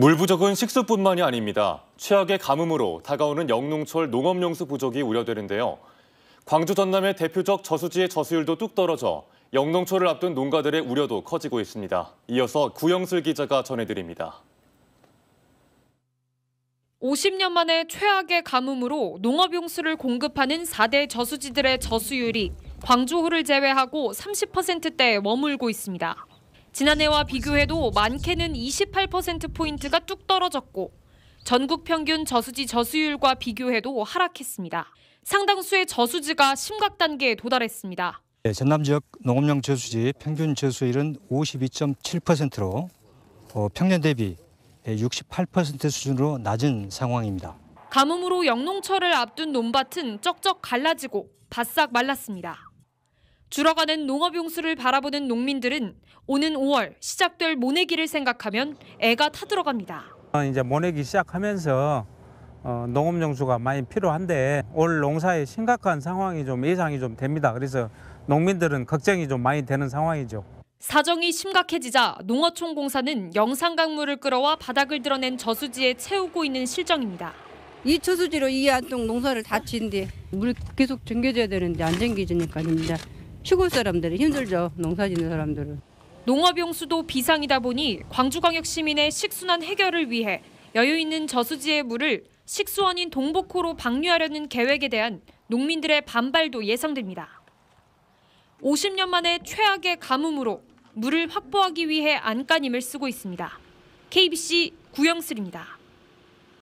물 부족은 식수뿐만이 아닙니다. 최악의 가뭄으로 다가오는 영농철 농업용수 부족이 우려되는데요. 광주 전남의 대표적 저수지의 저수율도 뚝 떨어져 영농철을 앞둔 농가들의 우려도 커지고 있습니다. 이어서 구영슬 기자가 전해드립니다. 50년 만에 최악의 가뭄으로 농업용수를 공급하는 4대 저수지들의 저수율이 광주호를 제외하고 30%대에 머물고 있습니다. 지난해와 비교해도 많게는 28%포인트가 뚝 떨어졌고 전국 평균 저수지 저수율과 비교해도 하락했습니다. 상당수의 저수지가 심각 단계에 도달했습니다. 네, 전남 지역 농업용 저수지 평균 저수율은 52.7%로 어, 평년 대비 68% 예, 수준으로 낮은 상황입니다. 가뭄으로 영농철을 앞둔 논밭은 쩍쩍 갈라지고 바싹 말랐습니다. 줄어가는 농업 용수를 바라보는 농민들은 오는 5월 시작될 모내기를 생각하면 애가 타들어갑니다. 어, 이제 모내기 시작하면서 어, 농업 용수가 많이 필요한데 올 농사에 심각한 상황이 좀 예상이 좀 됩니다. 그래서 농민들은 걱정이 좀 많이 되는 상황이죠. 사정이 심각해지자 농어촌공사는 영상 강물을 끌어와 바닥을 드러낸 저수지에 채우고 있는 실정입니다. 이 저수지로 이 안동 농사를 다지 뒤물 계속 쟁겨져야 되는데 안 쟁겨지니까 진짜 시골 사람들은 힘들죠. 농사 짓는 사람들은. 농업용 수도 비상이다 보니 광주광역 시민의 식순환 해결을 위해 여유 있는 저수지의 물을 식수원인 동복호로 방류하려는 계획에 대한 농민들의 반발도 예상됩니다. 50년 만에 최악의 가뭄으로 물을 확보하기 위해 안간힘을 쓰고 있습니다. KBC 구영슬입니다.